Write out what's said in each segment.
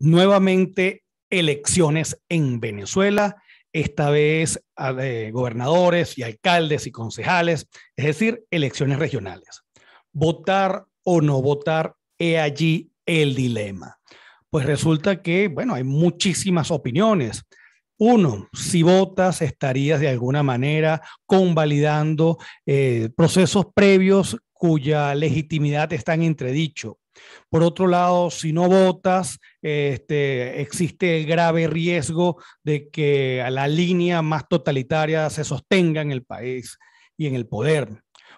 nuevamente elecciones en Venezuela, esta vez gobernadores y alcaldes y concejales, es decir, elecciones regionales. Votar o no votar, he allí el dilema. Pues resulta que, bueno, hay muchísimas opiniones. Uno, si votas, estarías de alguna manera convalidando eh, procesos previos cuya legitimidad está en entredicho. Por otro lado, si no votas, este, existe el grave riesgo de que la línea más totalitaria se sostenga en el país y en el poder.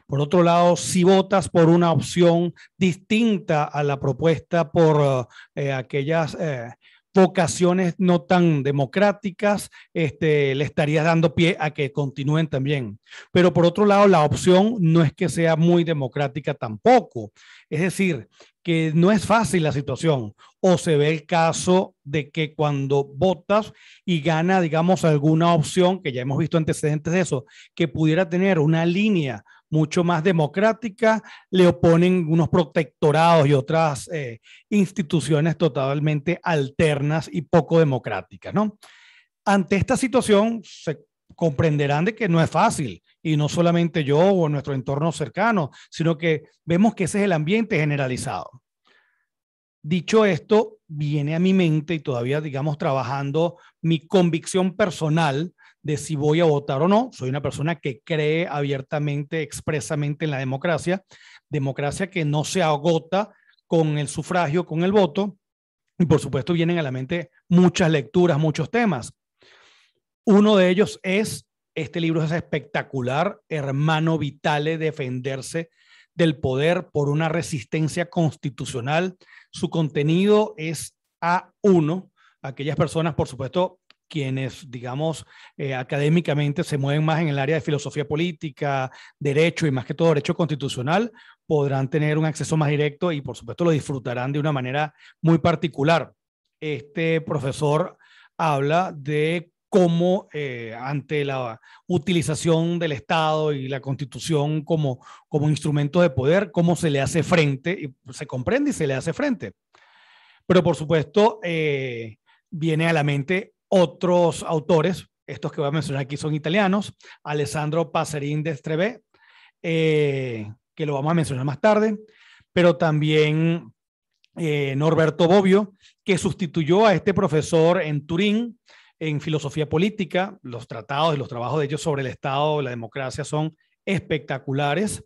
Por otro lado, si votas por una opción distinta a la propuesta por eh, aquellas eh, vocaciones no tan democráticas, este, le estarías dando pie a que continúen también. Pero por otro lado, la opción no es que sea muy democrática tampoco. Es decir, que no es fácil la situación. O se ve el caso de que cuando votas y gana, digamos, alguna opción, que ya hemos visto antecedentes de eso, que pudiera tener una línea mucho más democrática, le oponen unos protectorados y otras eh, instituciones totalmente alternas y poco democráticas, ¿no? Ante esta situación, se comprenderán de que no es fácil, y no solamente yo o nuestro entorno cercano, sino que vemos que ese es el ambiente generalizado. Dicho esto, viene a mi mente y todavía, digamos, trabajando mi convicción personal de si voy a votar o no. Soy una persona que cree abiertamente, expresamente en la democracia, democracia que no se agota con el sufragio, con el voto. Y por supuesto vienen a la mente muchas lecturas, muchos temas. Uno de ellos es, este libro es espectacular, Hermano Vitale, defenderse del poder por una resistencia constitucional. Su contenido es a uno Aquellas personas, por supuesto, quienes, digamos, eh, académicamente se mueven más en el área de filosofía política, derecho y más que todo derecho constitucional, podrán tener un acceso más directo y por supuesto lo disfrutarán de una manera muy particular. Este profesor habla de cómo eh, ante la utilización del Estado y la Constitución como, como instrumento de poder, cómo se le hace frente, y se comprende y se le hace frente. Pero por supuesto, eh, viene a la mente otros autores, estos que voy a mencionar aquí son italianos, Alessandro Passerin de Estrebé, eh, que lo vamos a mencionar más tarde, pero también eh, Norberto Bobbio, que sustituyó a este profesor en Turín en filosofía política. Los tratados y los trabajos de ellos sobre el Estado, la democracia son espectaculares.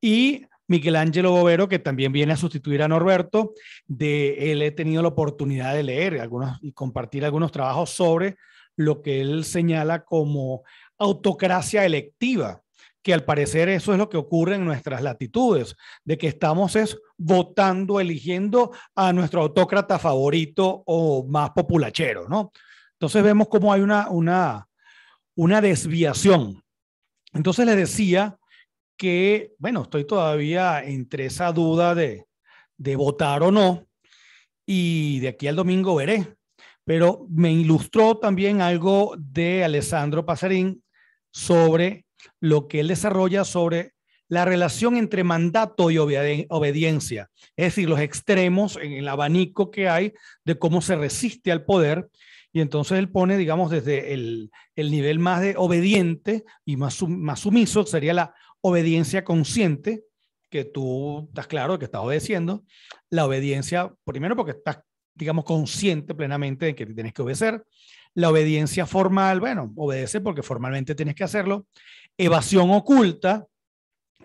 Y Michelangelo Bovero, que también viene a sustituir a Norberto. De él he tenido la oportunidad de leer algunos y compartir algunos trabajos sobre lo que él señala como autocracia electiva, que al parecer eso es lo que ocurre en nuestras latitudes, de que estamos votando, eligiendo a nuestro autócrata favorito o más populachero, ¿no? Entonces vemos cómo hay una, una, desviación. Entonces le decía que, bueno, estoy todavía entre esa duda de, de votar o no, y de aquí al domingo veré. Pero me ilustró también algo de Alessandro Pasarín sobre lo que él desarrolla sobre la relación entre mandato y obediencia, es decir, los extremos en el abanico que hay de cómo se resiste al poder. Y entonces él pone, digamos, desde el, el nivel más de obediente y más, más sumiso, sería la obediencia consciente, que tú estás claro que estás obedeciendo, la obediencia, primero porque estás, digamos, consciente plenamente de que tienes que obedecer, la obediencia formal, bueno, obedece porque formalmente tienes que hacerlo, evasión oculta,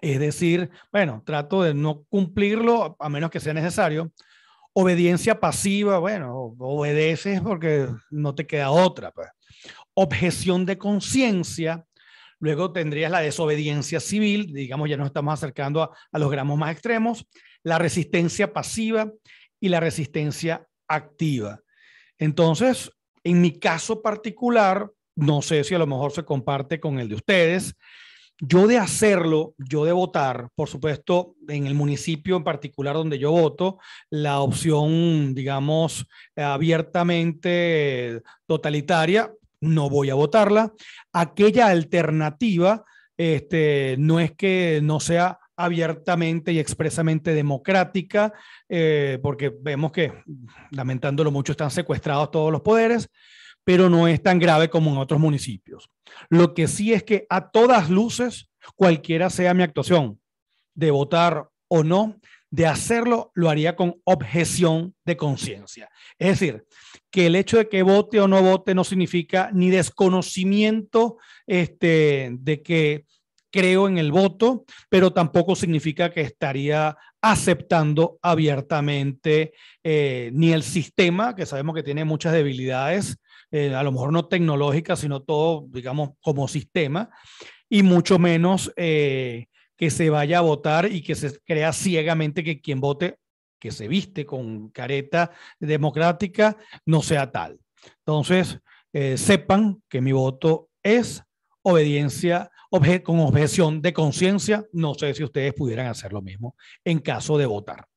es decir, bueno, trato de no cumplirlo a menos que sea necesario, obediencia pasiva, bueno, obedeces porque no te queda otra, pues. objeción de conciencia, Luego tendrías la desobediencia civil, digamos, ya nos estamos acercando a, los gramos más extremos, la resistencia pasiva y la resistencia activa. Entonces, en mi caso particular, no sé si a lo mejor se comparte con el de ustedes, yo de hacerlo, yo de votar, por supuesto, en el municipio en particular donde yo voto, la opción, digamos, abiertamente totalitaria no voy a votarla. Aquella alternativa este, no es que no sea abiertamente y expresamente democrática, eh, porque vemos que, lamentándolo mucho, están secuestrados todos los poderes, pero no es tan grave como en otros municipios. Lo que sí es que a todas luces, cualquiera sea mi actuación, de votar o no, de hacerlo, lo haría con objeción de conciencia. Es decir, que el hecho de que vote o no vote no significa ni desconocimiento este, de que creo en el voto, pero tampoco significa que estaría aceptando abiertamente eh, ni el sistema, que sabemos que tiene muchas debilidades, eh, a lo mejor no tecnológicas, sino todo, digamos, como sistema, y mucho menos eh, que se vaya a votar y que se crea ciegamente que quien vote, que se viste con careta democrática, no sea tal. Entonces, eh, sepan que mi voto es obediencia con objeción de conciencia. No sé si ustedes pudieran hacer lo mismo en caso de votar.